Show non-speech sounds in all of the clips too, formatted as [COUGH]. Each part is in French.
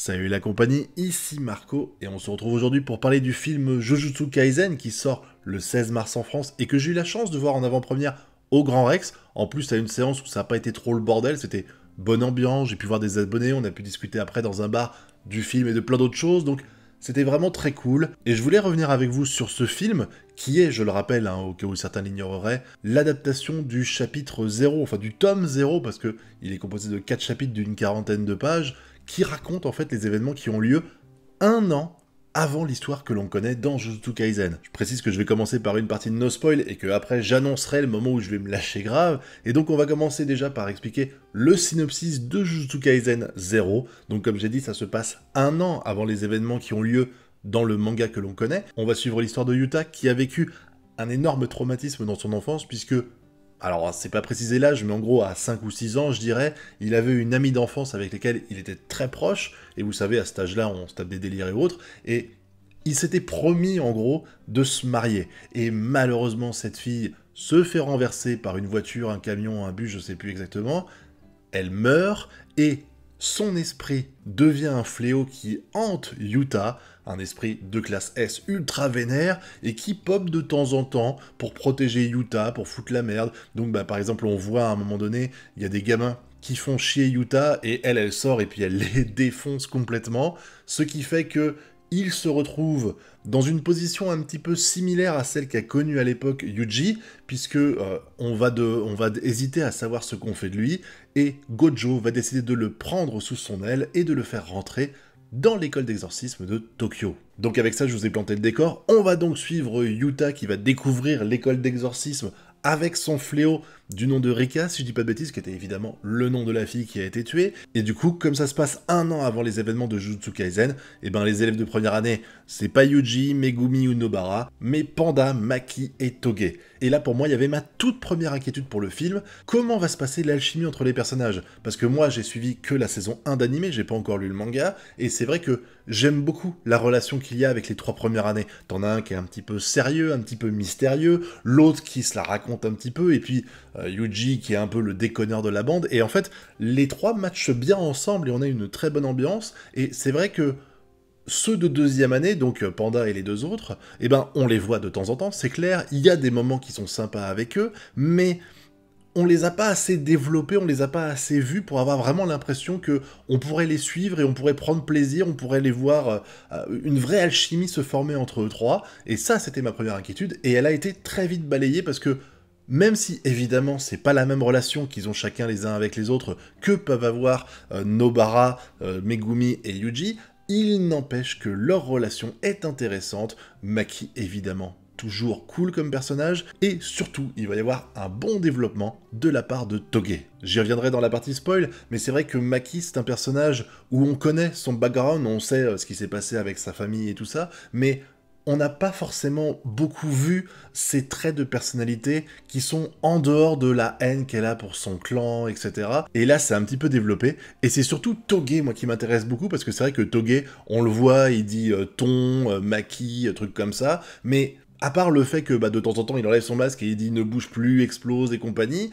Salut la compagnie, ici Marco et on se retrouve aujourd'hui pour parler du film Jujutsu Kaisen qui sort le 16 mars en France et que j'ai eu la chance de voir en avant-première au Grand Rex. En plus, à une séance où ça n'a pas été trop le bordel, c'était bonne ambiance, j'ai pu voir des abonnés, on a pu discuter après dans un bar du film et de plein d'autres choses, donc c'était vraiment très cool. Et je voulais revenir avec vous sur ce film qui est, je le rappelle, hein, au cas où certains l'ignoreraient, l'adaptation du chapitre 0, enfin du tome 0, parce que il est composé de 4 chapitres d'une quarantaine de pages, qui raconte en fait les événements qui ont lieu un an avant l'histoire que l'on connaît dans Jujutsu Kaisen. Je précise que je vais commencer par une partie de no spoil et que après j'annoncerai le moment où je vais me lâcher grave, et donc on va commencer déjà par expliquer le synopsis de Jujutsu Kaisen 0. Donc comme j'ai dit, ça se passe un an avant les événements qui ont lieu dans le manga que l'on connaît. On va suivre l'histoire de Yuta qui a vécu un énorme traumatisme dans son enfance puisque alors c'est pas précisé l'âge, mais en gros à 5 ou 6 ans, je dirais, il avait une amie d'enfance avec laquelle il était très proche, et vous savez, à cet âge-là, on se tape des délires et autres, et il s'était promis en gros de se marier. Et malheureusement, cette fille se fait renverser par une voiture, un camion, un bus, je sais plus exactement, elle meurt, et son esprit devient un fléau qui hante Utah un esprit de classe S ultra vénère et qui pop de temps en temps pour protéger Utah, pour foutre la merde. Donc bah, par exemple, on voit à un moment donné, il y a des gamins qui font chier Utah et elle, elle sort et puis elle les [LAUGHS] défonce complètement. Ce qui fait que il se retrouve dans une position un petit peu similaire à celle qu'a connue à l'époque Yuji, puisque euh, on, va de, on va hésiter à savoir ce qu'on fait de lui, et Gojo va décider de le prendre sous son aile et de le faire rentrer dans l'école d'exorcisme de Tokyo. Donc avec ça, je vous ai planté le décor. On va donc suivre Yuta qui va découvrir l'école d'exorcisme avec son fléau du nom de Rika, si je dis pas de bêtises, qui était évidemment le nom de la fille qui a été tuée. Et du coup, comme ça se passe un an avant les événements de Jujutsu Kaisen, et eh ben les élèves de première année, c'est pas Yuji, Megumi ou Nobara, mais Panda, Maki et Toge. Et là, pour moi, il y avait ma toute première inquiétude pour le film, comment va se passer l'alchimie entre les personnages Parce que moi, j'ai suivi que la saison 1 d'animé, j'ai pas encore lu le manga, et c'est vrai que j'aime beaucoup la relation qu'il y a avec les trois premières années. T'en as un qui est un petit peu sérieux, un petit peu mystérieux, l'autre qui se la raconte un petit peu, et puis euh, Yuji qui est un peu le déconneur de la bande, et en fait, les trois matchent bien ensemble et on a une très bonne ambiance, et c'est vrai que ceux de deuxième année, donc Panda et les deux autres, eh ben, on les voit de temps en temps, c'est clair, il y a des moments qui sont sympas avec eux, mais on les a pas assez développés, on les a pas assez vus pour avoir vraiment l'impression que on pourrait les suivre et on pourrait prendre plaisir, on pourrait les voir euh, une vraie alchimie se former entre eux trois. Et ça, c'était ma première inquiétude et elle a été très vite balayée parce que même si évidemment c'est pas la même relation qu'ils ont chacun les uns avec les autres que peuvent avoir euh, Nobara, euh, Megumi et Yuji, il n'empêche que leur relation est intéressante, Maki évidemment toujours cool comme personnage, et surtout, il va y avoir un bon développement de la part de Toge. J'y reviendrai dans la partie spoil, mais c'est vrai que Maki, c'est un personnage où on connaît son background, on sait euh, ce qui s'est passé avec sa famille et tout ça, mais on n'a pas forcément beaucoup vu ces traits de personnalité qui sont en dehors de la haine qu'elle a pour son clan, etc. Et là, c'est un petit peu développé. Et c'est surtout Toge, moi, qui m'intéresse beaucoup, parce que c'est vrai que Toge, on le voit, il dit euh, ton, euh, maquis euh, », truc comme ça, mais à part le fait que bah, de temps en temps il enlève son masque et il dit ne bouge plus, explose et compagnie,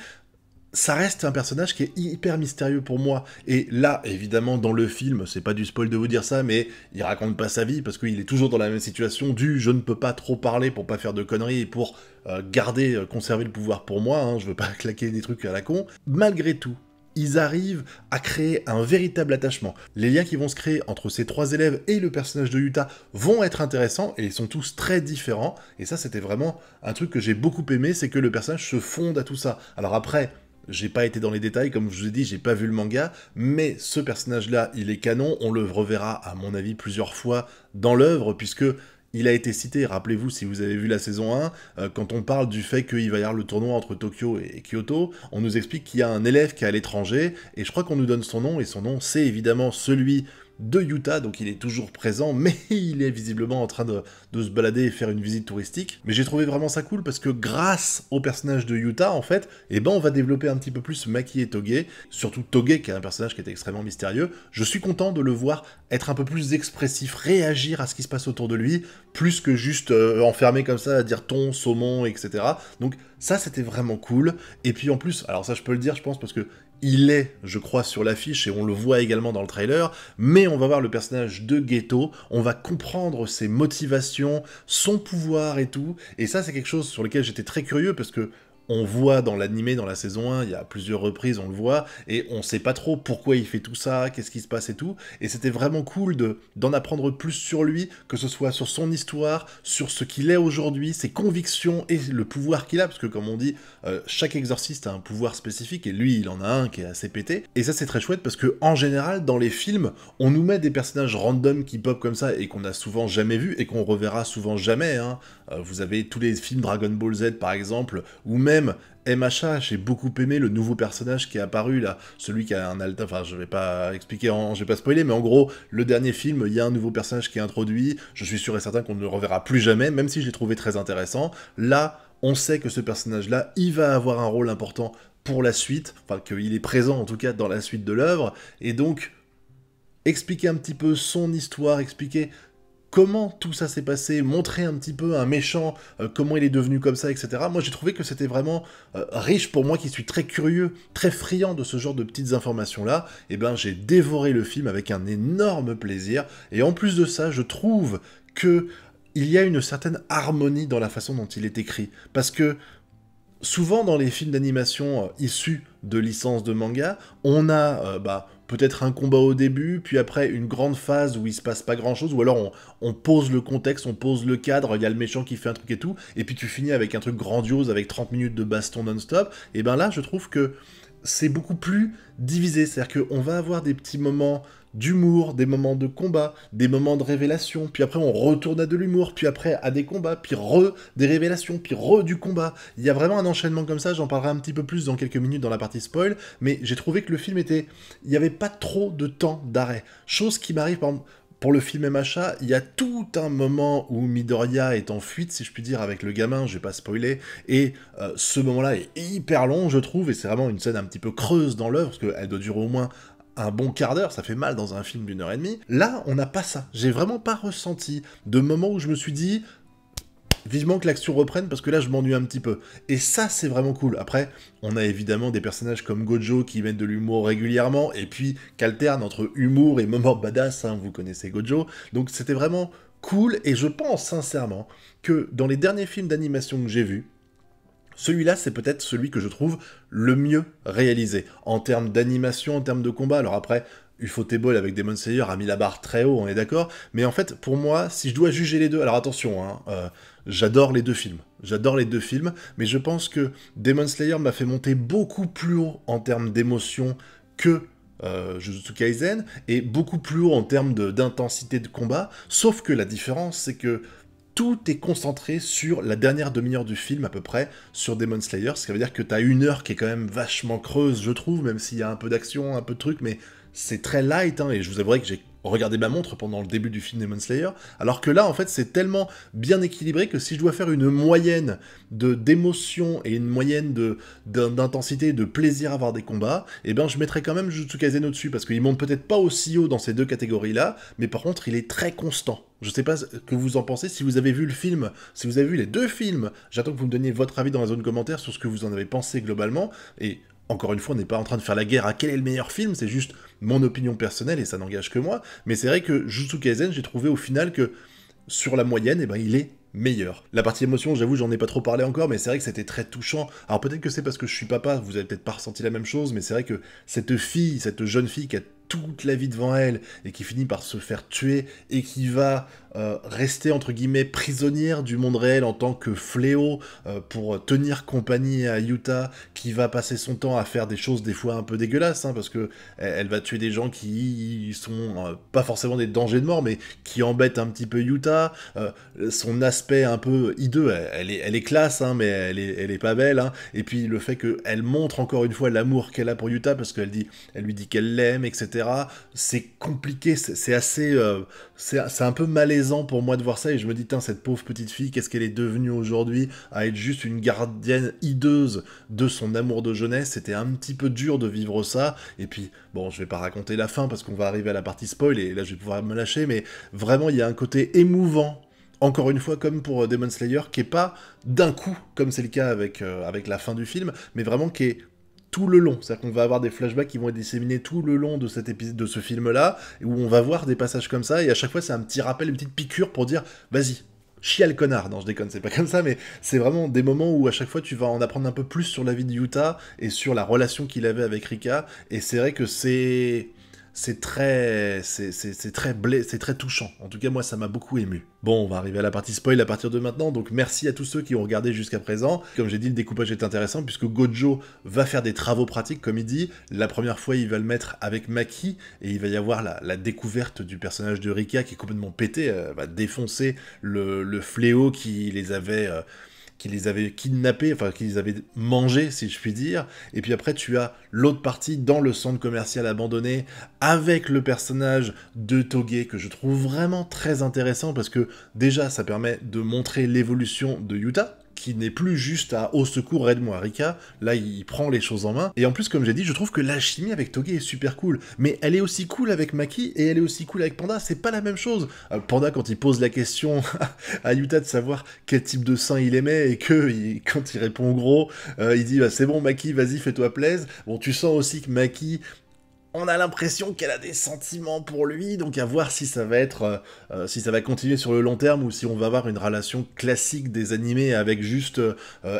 ça reste un personnage qui est hyper mystérieux pour moi. Et là, évidemment, dans le film, c'est pas du spoil de vous dire ça, mais il raconte pas sa vie parce qu'il est toujours dans la même situation du je ne peux pas trop parler pour pas faire de conneries et pour euh, garder, euh, conserver le pouvoir pour moi. Hein, je veux pas [LAUGHS] claquer des trucs à la con. Malgré tout, ils arrivent à créer un véritable attachement. Les liens qui vont se créer entre ces trois élèves et le personnage de Utah vont être intéressants et ils sont tous très différents. Et ça, c'était vraiment un truc que j'ai beaucoup aimé, c'est que le personnage se fonde à tout ça. Alors après, j'ai pas été dans les détails, comme je vous ai dit, j'ai pas vu le manga, mais ce personnage-là, il est canon, on le reverra à mon avis plusieurs fois dans l'œuvre, puisque il a été cité, rappelez-vous si vous avez vu la saison 1, euh, quand on parle du fait qu'il va y avoir le tournoi entre Tokyo et Kyoto, on nous explique qu'il y a un élève qui est à l'étranger, et je crois qu'on nous donne son nom, et son nom c'est évidemment celui de Utah, donc il est toujours présent, [LAUGHS] mais il est visiblement en train de, se balader et faire une visite touristique. Mais j'ai trouvé vraiment ça cool parce que grâce au personnage de Utah, en fait, et eh ben on va développer un petit peu plus Maki et Toge, surtout Toge qui est un personnage qui est extrêmement mystérieux. Je suis content de le voir être un peu plus expressif, réagir à ce qui se passe autour de lui, plus que juste euh, enfermé comme ça à dire ton, saumon, etc. Donc ça c'était vraiment cool. Et puis en plus, alors ça je peux le dire je pense parce que il est, je crois, sur l'affiche et on le voit également dans le trailer, mais on va voir le personnage de Ghetto, on va comprendre ses motivations, son pouvoir et tout, et ça c'est quelque chose sur lequel j'étais très curieux parce que on voit dans l'animé, dans la saison 1, il y a plusieurs reprises, on le voit, et on sait pas trop pourquoi il fait tout ça, qu'est-ce qui se passe et tout. Et c'était vraiment cool de d'en apprendre plus sur lui, que ce soit sur son histoire, sur ce qu'il est aujourd'hui, ses convictions et le pouvoir qu'il a, parce que comme on dit, euh, chaque exorciste a un pouvoir spécifique, et lui, il en a un qui est assez pété. Et ça, c'est très chouette, parce que en général, dans les films, on nous met des personnages random qui pop comme ça, et qu'on a souvent jamais vu, et qu'on reverra souvent jamais. Hein. Euh, vous avez tous les films Dragon Ball Z, par exemple, ou même même MHA, j'ai beaucoup aimé le nouveau personnage qui est apparu là, celui qui a un alter, enfin je vais pas expliquer, en... je vais pas spoiler, mais en gros, le dernier film, il y a un nouveau personnage qui est introduit, je suis sûr et certain qu'on ne le reverra plus jamais, même si je l'ai trouvé très intéressant. Là, on sait que ce personnage-là, il va avoir un rôle important pour la suite, enfin qu'il est présent en tout cas dans la suite de l'œuvre, et donc expliquer un petit peu son histoire, expliquer comment tout ça s'est passé, montrer un petit peu un méchant, euh, comment il est devenu comme ça, etc. Moi, j'ai trouvé que c'était vraiment euh, riche pour moi qui suis très curieux, très friand de ce genre de petites informations-là. Et eh ben, j'ai dévoré le film avec un énorme plaisir. Et en plus de ça, je trouve que il y a une certaine harmonie dans la façon dont il est écrit. Parce que souvent dans les films d'animation euh, issus de licences de manga, on a euh, bah, peut-être un combat au début, puis après une grande phase où il se passe pas grand chose, ou alors on, pose le contexte, on pose le cadre, il y a le méchant qui fait un truc et tout, et puis tu finis avec un truc grandiose avec 30 minutes de baston non-stop, et ben là je trouve que c'est beaucoup plus divisé, c'est-à-dire qu'on va avoir des petits moments d'humour, des moments de combat, des moments de révélation, puis après on retourne à de l'humour, puis après à des combats, puis re des révélations, puis re du combat. Il y a vraiment un enchaînement comme ça, j'en parlerai un petit peu plus dans quelques minutes dans la partie spoil, mais j'ai trouvé que le film était... Il n'y avait pas trop de temps d'arrêt. Chose qui m'arrive, pour le film MHA, il y a tout un moment où Midoriya est en fuite, si je puis dire, avec le gamin, je vais pas spoiler, et euh, ce moment-là est hyper long, je trouve, et c'est vraiment une scène un petit peu creuse dans l'œuvre, parce qu'elle doit durer au moins un bon quart d'heure, ça fait mal dans un film d'une heure et demie. Là, on n'a pas ça. J'ai vraiment pas ressenti de moment où je me suis dit vivement que l'action reprenne parce que là je m'ennuie un petit peu. Et ça c'est vraiment cool. Après, on a évidemment des personnages comme Gojo qui mettent de l'humour régulièrement et puis qu'alternent entre humour et moment badass, hein, vous connaissez Gojo. Donc c'était vraiment cool et je pense sincèrement que dans les derniers films d'animation que j'ai vus, celui-là, c'est peut-être celui que je trouve le mieux réalisé, en termes d'animation, en termes de combat. Alors après, Ufotable avec Demon Slayer a mis la barre très haut, on est d'accord. Mais en fait, pour moi, si je dois juger les deux, alors attention, hein, euh, j'adore les deux films. J'adore les deux films, mais je pense que Demon Slayer m'a fait monter beaucoup plus haut en termes d'émotion que euh, Jujutsu Kaisen, et beaucoup plus haut en termes d'intensité de combat. Sauf que la différence, c'est que tout est concentré sur la dernière demi-heure du film à peu près, sur Demon Slayer, ce qui veut dire que t'as une heure qui est quand même vachement creuse, je trouve, même s'il y a un peu d'action, un peu de truc, mais c'est très light, hein, et je vous avouerai que j'ai regardé ma montre pendant le début du film Demon Slayer, alors que là, en fait, c'est tellement bien équilibré que si je dois faire une moyenne d'émotion et une moyenne d'intensité, de, plaisir à voir des combats, eh ben, je mettrais quand même Jutsu Kaisen au-dessus, parce qu'il monte peut-être pas aussi haut dans ces deux catégories-là, mais par contre, il est très constant. Je sais pas ce que vous en pensez, si vous avez vu le film, si vous avez vu les deux films, j'attends que vous me donniez votre avis dans la zone commentaire sur ce que vous en avez pensé globalement, et encore une fois, on n'est pas en train de faire la guerre à quel est le meilleur film, c'est juste mon opinion personnelle et ça n'engage que moi. Mais c'est vrai que Jutsu Kaisen, j'ai trouvé au final que sur la moyenne, eh ben, il est meilleur. La partie émotion, j'avoue, j'en ai pas trop parlé encore, mais c'est vrai que c'était très touchant. Alors peut-être que c'est parce que je suis papa, vous avez peut-être pas ressenti la même chose, mais c'est vrai que cette fille, cette jeune fille qui a toute la vie devant elle et qui finit par se faire tuer et qui va euh, rester entre guillemets prisonnière du monde réel en tant que fléau euh, pour tenir compagnie à Yuta qui va passer son temps à faire des choses des fois un peu dégueulasses hein, parce que elle, va tuer des gens qui sont euh, pas forcément des dangers de mort mais qui embêtent un petit peu Yuta son aspect un peu hideux elle, est, elle est classe hein, mais elle est, elle est pas belle hein. et puis le fait qu'elle montre encore une fois l'amour qu'elle a pour Yuta parce qu'elle dit elle lui dit qu'elle l'aime etc c'est compliqué, c'est assez... Euh, c'est un peu malaisant pour moi de voir ça, et je me dis, tiens, cette pauvre petite fille, qu'est-ce qu'elle est devenue aujourd'hui à être juste une gardienne hideuse de son amour de jeunesse C'était un petit peu dur de vivre ça, et puis, bon, je vais pas raconter la fin, parce qu'on va arriver à la partie spoil, et là, je vais pouvoir me lâcher, mais vraiment, il y a un côté émouvant encore une fois comme pour euh, Demon Slayer, qui est pas d'un coup, comme c'est le cas avec, euh, avec la fin du film, mais vraiment qui est tout le long. C'est-à-dire qu'on va avoir des flashbacks qui vont être disséminés tout le long de cet épisode, de ce film-là, où on va voir des passages comme ça, et à chaque fois c'est un petit rappel, une petite piqûre pour dire, vas-y, le connard. Non, je déconne, c'est pas comme ça, mais c'est vraiment des moments où à chaque fois tu vas en apprendre un peu plus sur la vie de Yuta, et sur la relation qu'il avait avec Rika. Et c'est vrai que c'est c'est très, c'est très blé, c'est très touchant. En tout cas, moi, ça m'a beaucoup ému. Bon, on va arriver à la partie spoil à partir de maintenant. Donc, merci à tous ceux qui ont regardé jusqu'à présent. Comme j'ai dit, le découpage est intéressant puisque Gojo va faire des travaux pratiques, comme il dit. La première fois, il va le mettre avec Maki et il va y avoir la, découverte du personnage de Rika qui est complètement pété, euh, va défoncer le, fléau qui les avait. Euh, qui les avait kidnappés, enfin qui les avait mangés si je puis dire, et puis après tu as l'autre partie dans le centre commercial abandonné avec le personnage de Toge que je trouve vraiment très intéressant parce que déjà ça permet de montrer l'évolution de Yuta, qui n'est plus juste à au secours aide-moi, Rika ». Là, il prend les choses en main. Et en plus, comme j'ai dit, je trouve que la chimie avec Toge est super cool. Mais elle est aussi cool avec Maki et elle est aussi cool avec Panda. C'est pas la même chose. Euh, Panda, quand il pose la question [LAUGHS] à Yuta de savoir quel type de sein il aimait et que quand il répond gros, euh, il dit bah, c'est bon Maki, vas-y, fais-toi plaise. Bon, tu sens aussi que Maki on a l'impression qu'elle a des sentiments pour lui, donc à voir si ça va être, euh, euh, si ça va continuer sur le long terme ou si on va avoir une relation classique des animés avec juste euh,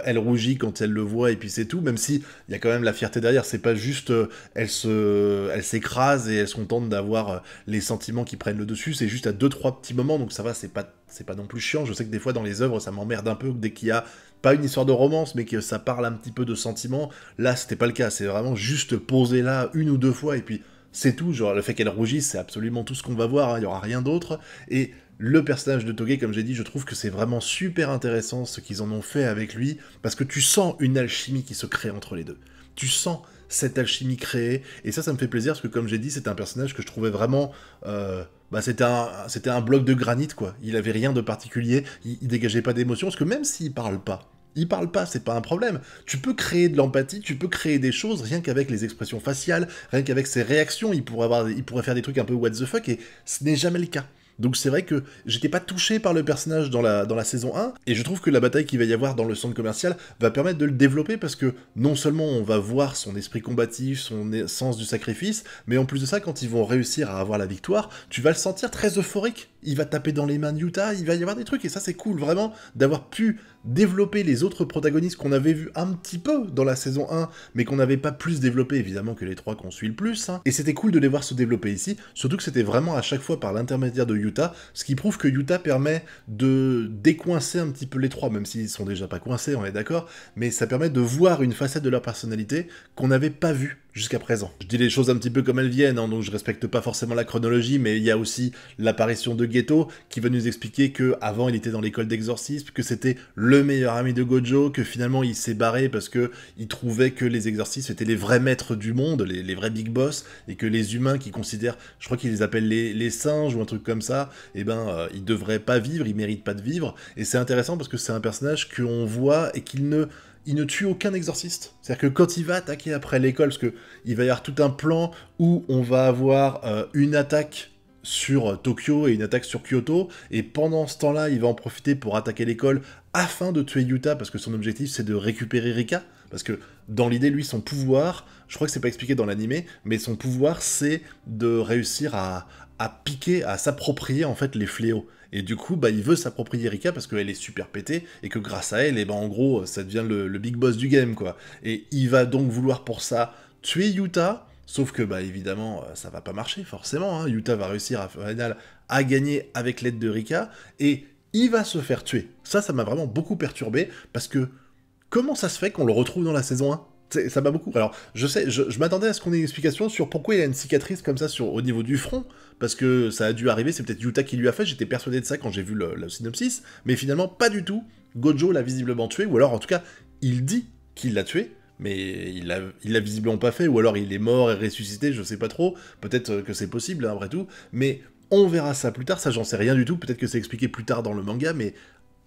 elle rougit quand elle le voit et puis c'est tout. Même si il y a quand même la fierté derrière, c'est pas juste elle se, elle s'écrase et elle se contente d'avoir les sentiments qui prennent le dessus. C'est juste à deux trois petits moments, donc ça va, c'est pas, c'est pas non plus chiant. Je sais que des fois dans les œuvres ça m'emmerde un peu dès qu'il y a pas une histoire de romance, mais que ça parle un petit peu de sentiments, Là, c'était pas le cas. C'est vraiment juste posé là une ou deux fois et puis c'est tout. Genre, le fait qu'elle rougisse, c'est absolument tout ce qu'on va voir. Hein. Il y aura rien d'autre. Et le personnage de Togay, comme j'ai dit, je trouve que c'est vraiment super intéressant ce qu'ils en ont fait avec lui, parce que tu sens une alchimie qui se crée entre les deux. Tu sens cette alchimie créée, et ça, ça me fait plaisir, parce que comme j'ai dit, c'est un personnage que je trouvais vraiment... Euh, bah, c'était un, un bloc de granit, quoi. Il avait rien de particulier, il, il dégageait pas d'émotion, parce que même s'il parle pas, ils parle pas, c'est pas un problème. Tu peux créer de l'empathie, tu peux créer des choses rien qu'avec les expressions faciales, rien qu'avec ses réactions, il pourrait, avoir, il pourrait faire des trucs un peu what the fuck et ce n'est jamais le cas. Donc c'est vrai que j'étais pas touché par le personnage dans la, dans la saison 1, et je trouve que la bataille qu'il va y avoir dans le centre commercial va permettre de le développer parce que non seulement on va voir son esprit combatif, son sens du sacrifice, mais en plus de ça, quand ils vont réussir à avoir la victoire, tu vas le sentir très euphorique il va taper dans les mains de Utah, il va y avoir des trucs, et ça c'est cool, vraiment, d'avoir pu développer les autres protagonistes qu'on avait vus un petit peu dans la saison 1, mais qu'on n'avait pas plus développé évidemment que les trois qu'on suit le plus, hein. et c'était cool de les voir se développer ici, surtout que c'était vraiment à chaque fois par l'intermédiaire de Utah, ce qui prouve que Utah permet de décoincer un petit peu les trois, même s'ils sont déjà pas coincés, on est d'accord, mais ça permet de voir une facette de leur personnalité qu'on n'avait pas vue jusqu'à présent. Je dis les choses un petit peu comme elles viennent, hein, donc je respecte pas forcément la chronologie, mais il y a aussi l'apparition de Ghetto qui va nous expliquer que avant il était dans l'école d'exorcisme, que c'était le meilleur ami de Gojo, que finalement il s'est barré parce que il trouvait que les exorcistes étaient les vrais maîtres du monde, les, vrais big boss, et que les humains qui considèrent, je crois qu'ils les appellent les, singes ou un truc comme ça, eh ben euh, ils devraient pas vivre, ils méritent pas de vivre, et c'est intéressant parce que c'est un personnage qu'on voit et qu'il ne il ne tue aucun exorciste. C'est-à-dire que quand il va attaquer après l'école, parce qu'il va y avoir tout un plan où on va avoir euh, une attaque sur euh, Tokyo et une attaque sur Kyoto, et pendant ce temps-là, il va en profiter pour attaquer l'école afin de tuer Yuta, parce que son objectif c'est de récupérer Rika, parce que dans l'idée, lui, son pouvoir, je crois que c'est pas expliqué dans l'anime, mais son pouvoir c'est de réussir à, à piquer, à s'approprier en fait les fléaux. Et du coup, bah, il veut s'approprier Rika parce qu'elle est super pétée et que grâce à elle, et eh ben, en gros, ça devient le, big boss du game, quoi. Et il va donc vouloir pour ça tuer Yuta. Sauf que, bah, évidemment, euh, ça va pas marcher, forcément. Hein. Yuta va réussir à, à gagner avec l'aide de Rika et il va se faire tuer. Ça, ça m'a vraiment beaucoup perturbé parce que comment ça se fait qu'on le retrouve dans la saison 1 ça m'a beaucoup. Alors, je sais, je, m'attendais à ce qu'on ait une explication sur pourquoi il a une cicatrice comme ça sur, au niveau du front, parce que ça a dû arriver, c'est peut-être Yuta qui lui a fait, j'étais persuadé de ça quand j'ai vu le, synopsis, mais finalement, pas du tout. Gojo l'a visiblement tué, ou alors en tout cas, il dit qu'il l'a tué, mais il l'a il visiblement pas fait, ou alors il est mort et ressuscité, je sais pas trop, peut-être euh, que c'est possible, hein, après tout, mais on verra ça plus tard, ça j'en sais rien du tout, peut-être que c'est expliqué plus tard dans le manga, mais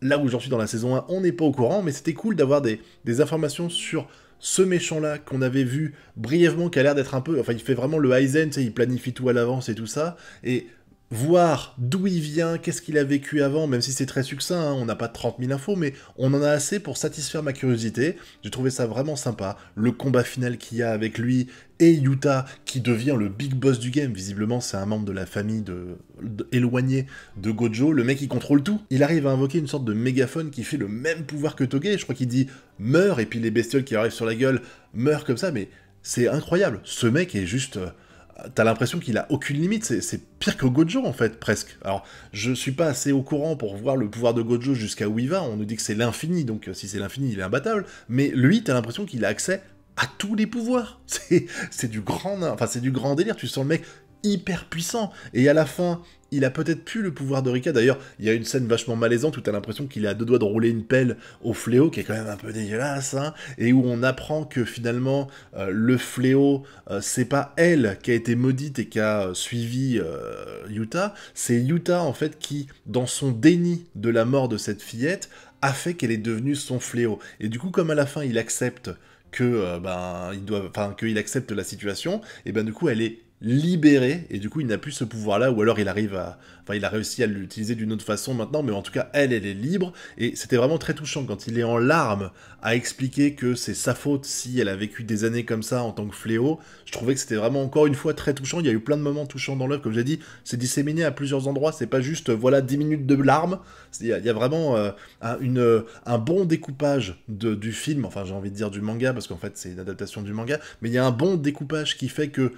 là où j'en suis dans la saison 1, on n'est pas au courant, mais c'était cool d'avoir des, des informations sur ce méchant-là qu'on avait vu brièvement, qui a l'air d'être un peu... Enfin, il fait vraiment le Aizen, il planifie tout à l'avance et tout ça. Et voir d'où il vient, qu'est-ce qu'il a vécu avant, même si c'est très succinct, hein, on n'a pas 30 000 infos, mais on en a assez pour satisfaire ma curiosité. J'ai trouvé ça vraiment sympa. Le combat final qu'il y a avec lui et Yuta, qui devient le big boss du game, visiblement c'est un membre de la famille de... de... de Gojo, le mec qui contrôle tout. Il arrive à invoquer une sorte de mégaphone qui fait le même pouvoir que Toge, je crois qu'il dit meurs, et puis les bestioles qui arrivent sur la gueule meurent comme ça, mais c'est incroyable. Ce mec est juste... Euh, t'as l'impression qu'il a aucune limite, c'est pire que Gojo en fait, presque. Alors, je suis pas assez au courant pour voir le pouvoir de Gojo jusqu'à où il va, on nous dit que c'est l'infini, donc euh, si c'est l'infini, il est imbattable, mais lui, t'as l'impression qu'il a accès à tous les pouvoirs. [LAUGHS] C'est du grand, enfin c'est du grand délire. Tu sens le mec hyper puissant. Et à la fin, il a peut-être plus le pouvoir de Rika. D'ailleurs, il y a une scène vachement malaisante où t'as l'impression qu'il a deux doigts de rouler une pelle au fléau, qui est quand même un peu dégueulasse, hein, et où on apprend que finalement, euh, le fléau, euh, c'est pas elle qui a été maudite et qui a euh, suivi Yuta, c'est Yuta en fait qui, dans son déni de la mort de cette fillette, a fait qu'elle est devenue son fléau. Et du coup, comme à la fin, il accepte que ben il doit accepte la situation et ben du coup elle est libéré et du coup il n'a plus ce pouvoir là ou alors il arrive à enfin il a réussi à l'utiliser d'une autre façon maintenant mais en tout cas elle elle est libre et c'était vraiment très touchant quand il est en larmes à expliquer que c'est sa faute si elle a vécu des années comme ça en tant que fléau je trouvais que c'était vraiment encore une fois très touchant il y a eu plein de moments touchants dans l'œuvre comme j'ai dit c'est disséminé à plusieurs endroits c'est pas juste euh, voilà 10 minutes de larmes il y, a, vraiment euh, un, euh, un bon découpage du film enfin j'ai envie de dire du manga parce qu'en fait c'est une adaptation du manga mais il y a un bon découpage qui fait que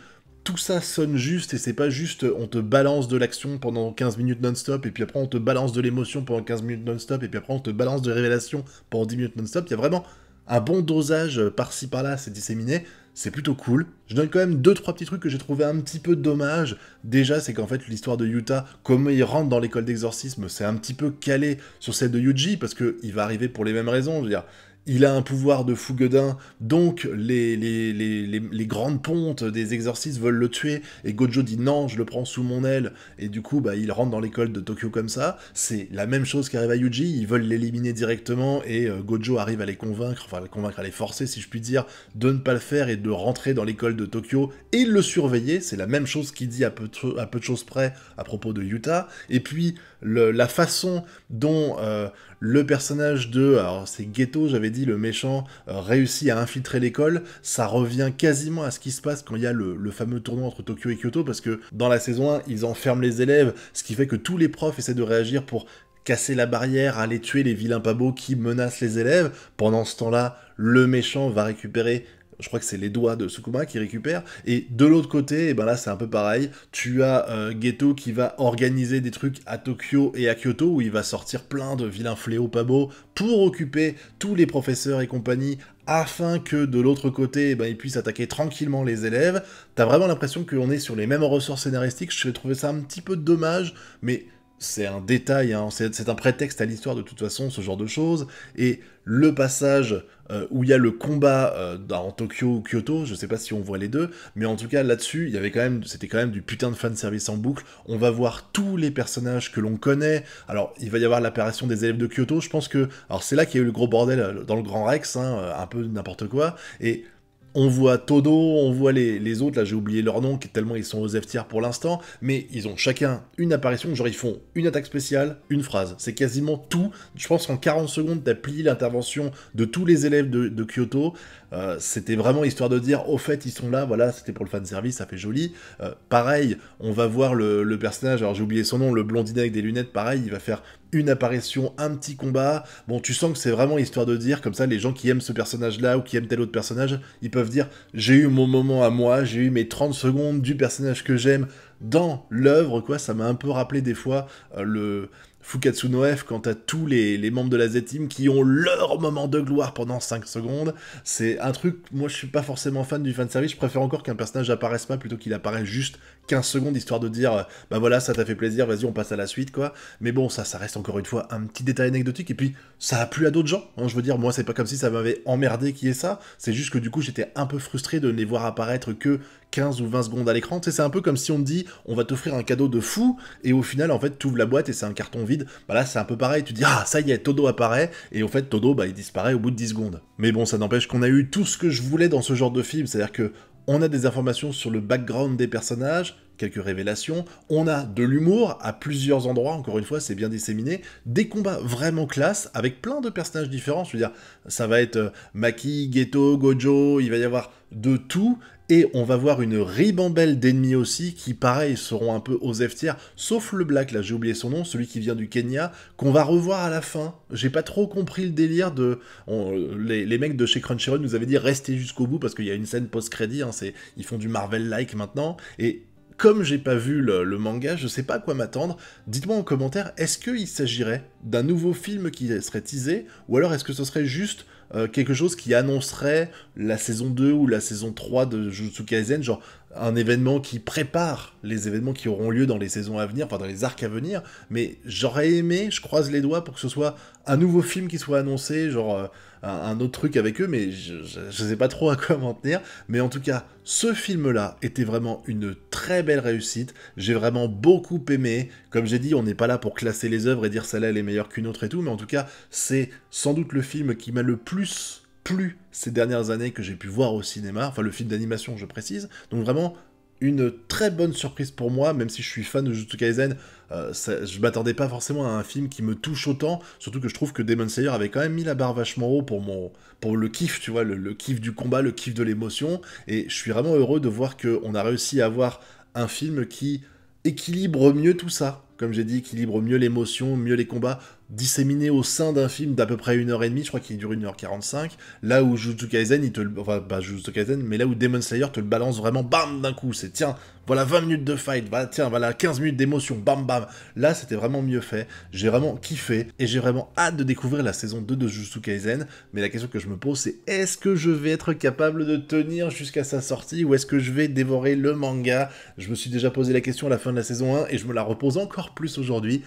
tout ça sonne juste et c'est pas juste on te balance de l'action pendant 15 minutes non-stop et puis après on te balance de l'émotion pendant 15 minutes non-stop et puis après on te balance de révélation pendant 10 minutes non-stop. Il y a vraiment un bon dosage euh, par-ci par-là, c'est disséminé. C'est plutôt cool. Je donne quand même 2-3 petits trucs que j'ai trouvé un petit peu dommage. Déjà, c'est qu'en fait, l'histoire de Yuta, comment il rentre dans l'école d'exorcisme, c'est un petit peu calé sur celle de Yuji parce qu'il va arriver pour les mêmes raisons. Je veux dire, il a un pouvoir de fouguedin, donc les, les, grandes pontes des exorcistes veulent le tuer, et Gojo dit non, je le prends sous mon aile, et du coup, bah, il rentre dans l'école de Tokyo comme ça, c'est la même chose qui arrive à Yuji, ils veulent l'éliminer directement, et euh, Gojo arrive à les convaincre, enfin, à les convaincre, à les forcer, si je puis dire, de ne pas le faire et de rentrer dans l'école de Tokyo et le surveiller, c'est la même chose qu'il dit à peu, de, à peu de choses près à propos de Yuta, et puis la façon dont euh, le personnage de, alors c'est Ghetto, j'avais dit, le méchant euh, réussit à infiltrer l'école. Ça revient quasiment à ce qui se passe quand il y a le, fameux tournoi entre Tokyo et Kyoto, parce que dans la saison 1, ils enferment les élèves, ce qui fait que tous les profs essaient de réagir pour casser la barrière, aller tuer les vilains pabots qui menacent les élèves. Pendant ce temps-là, le méchant va récupérer je crois que c'est les doigts de Sukuma qui récupère. Et de l'autre côté, eh ben là c'est un peu pareil. Tu as Geto Ghetto qui va organiser des trucs à Tokyo et à Kyoto où il va sortir plein de vilains fléaux pas beaux pour occuper tous les professeurs et compagnie afin que de l'autre côté, eh ben, ils puissent attaquer tranquillement les élèves. T'as vraiment l'impression qu'on est sur les mêmes ressorts scénaristiques. Je vais trouver ça un petit peu dommage, mais c'est un détail, hein. c'est un prétexte à l'histoire de toute façon, ce genre de choses. Et le passage euh, où il y a le combat en euh, Tokyo ou Kyoto, je sais pas si on voit les deux, mais en tout cas là-dessus, il y avait quand même, c'était quand même du putain de fan service en boucle. On va voir tous les personnages que l'on connaît. Alors il va y avoir l'apparition des élèves de Kyoto. Je pense que, alors c'est là qu'il y a eu le gros bordel euh, dans le Grand Rex, hein, un peu n'importe quoi. Et on voit Todo, on voit les, autres, là j'ai oublié leur nom, tellement ils sont aux F-tiers pour l'instant, mais ils ont chacun une apparition, genre ils font une attaque spéciale, une phrase. C'est quasiment tout. Je pense qu'en 40 secondes, t'as plié l'intervention de tous les élèves de, Kyoto. Euh, c'était vraiment histoire de dire, au fait, ils sont là, voilà, c'était pour le fan service, ça fait joli. Euh, pareil, on va voir le, le personnage, alors j'ai oublié son nom, le blondinet avec des lunettes, pareil, il va faire une apparition, un petit combat. Bon, tu sens que c'est vraiment histoire de dire, comme ça, les gens qui aiment ce personnage-là ou qui aiment tel autre personnage, ils peuvent dire j'ai eu mon moment à moi, j'ai eu mes 30 secondes du personnage que j'aime dans l'œuvre, quoi. Ça m'a un peu rappelé des fois euh, le Fukatsu no quant à tous les, membres de la Z-Team qui ont leur moment de gloire pendant 5 secondes, c'est un truc, moi je suis pas forcément fan du fanservice, je préfère encore qu'un personnage apparaisse pas plutôt qu'il apparaisse juste 15 secondes, histoire de dire, euh, bah voilà, ça t'a fait plaisir, vas-y, on passe à la suite, quoi. Mais bon, ça, ça reste encore une fois un petit détail anecdotique, et puis ça a plu à d'autres gens, hein. je veux dire, moi c'est pas comme si ça m'avait emmerdé qui est ça, c'est juste que du coup j'étais un peu frustré de ne les voir apparaître que 15 ou 20 secondes à l'écran. c'est un peu comme si on te dit on va t'offrir un cadeau de fou et au final en fait tu ouvres la boîte et c'est un carton vide. Bah là c'est un peu pareil, tu dis ah ça y est, Todo apparaît et en fait Todo bah il disparaît au bout de 10 secondes. Mais bon, ça n'empêche qu'on a eu tout ce que je voulais dans ce genre de film, c'est-à-dire que on a des informations sur le background des personnages, quelques révélations, on a de l'humour à plusieurs endroits, encore une fois c'est bien disséminé, des combats vraiment classe avec plein de personnages différents, je veux dire, ça va être euh, Maki, Ghetto, Gojo, il va y avoir de tout, et on va voir une ribambelle d'ennemis aussi qui, pareil, seront un peu aux F-tiers, sauf le Black, là j'ai oublié son nom, celui qui vient du Kenya, qu'on va revoir à la fin. J'ai pas trop compris le délire de... les, mecs de chez Crunchyroll nous avaient dit restez jusqu'au bout parce qu'il y a une scène post-crédit, hein, ils font du Marvel-like maintenant, et comme j'ai pas vu le, le, manga, je sais pas à quoi m'attendre. Dites-moi en commentaire, est-ce qu'il s'agirait d'un nouveau film qui serait teasé, ou alors est-ce que ce serait juste euh, quelque chose qui annoncerait la saison 2 ou la saison 3 de Jujutsu Kaisen, genre un événement qui prépare les événements qui auront lieu dans les saisons à venir, enfin dans les arcs à venir, mais j'aurais aimé, je croise les doigts pour que ce soit un nouveau film qui soit annoncé, genre euh, un, autre truc avec eux, mais je, ne sais pas trop à quoi m'en tenir, mais en tout cas, ce film-là était vraiment une très belle réussite, j'ai vraiment beaucoup aimé, comme j'ai dit, on n'est pas là pour classer les œuvres et dire celle-là elle est meilleure qu'une autre et tout, mais en tout cas, c'est sans doute le film qui m'a le plus ces dernières années que j'ai pu voir au cinéma, enfin le film d'animation je précise, donc vraiment une très bonne surprise pour moi, même si je suis fan de Jutsu Kaisen, euh, je m'attendais pas forcément à un film qui me touche autant, surtout que je trouve que Demon Slayer avait quand même mis la barre vachement haut pour, mon, pour le kiff, tu vois, le, le kiff du combat, le kiff de l'émotion, et je suis vraiment heureux de voir qu'on a réussi à avoir un film qui équilibre mieux tout ça, comme j'ai dit, équilibre mieux l'émotion, mieux les combats, disséminés au sein d'un film d'à peu près 1h30, je crois qu'il dure 1h45, là où Jujutsu Kaisen, il te le... enfin pas Jujutsu Kaisen, mais là où Demon Slayer te le balance vraiment bam d'un coup, c'est tiens, voilà 20 minutes de fight, voilà, tiens, voilà 15 minutes d'émotion, bam bam. Là, c'était vraiment mieux fait, j'ai vraiment kiffé, et j'ai vraiment hâte de découvrir la saison 2 de Jujutsu Kaisen, mais la question que je me pose, c'est est-ce que je vais être capable de tenir jusqu'à sa sortie, ou est-ce que je vais dévorer le manga Je me suis déjà posé la question à la fin de la saison 1, et je me la repose encore plus aujourd'hui.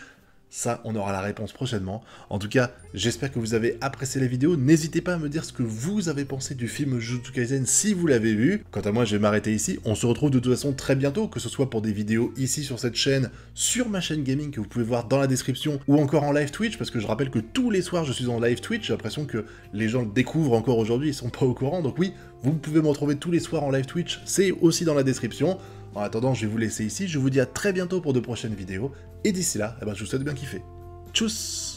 Ça, on aura la réponse prochainement. En tout cas, j'espère que vous avez apprécié la vidéo. N'hésitez pas à me dire ce que vous avez pensé du film Jujutsu Kaisen si vous l'avez vu. Quant à moi, je vais m'arrêter ici. On se retrouve de toute façon très bientôt, que ce soit pour des vidéos ici sur cette chaîne, sur ma chaîne gaming que vous pouvez voir dans la description, ou encore en live Twitch, parce que je rappelle que tous les soirs je suis en live Twitch. J'ai l'impression que les gens le découvrent encore aujourd'hui, ils sont pas au courant. Donc oui, vous pouvez me retrouver tous les soirs en live Twitch, c'est aussi dans la description. En attendant, je vais vous laisser ici, je vous dis à très bientôt pour de prochaines vidéos, et d'ici là, eh ben, je vous souhaite bien kiffer. Tchuss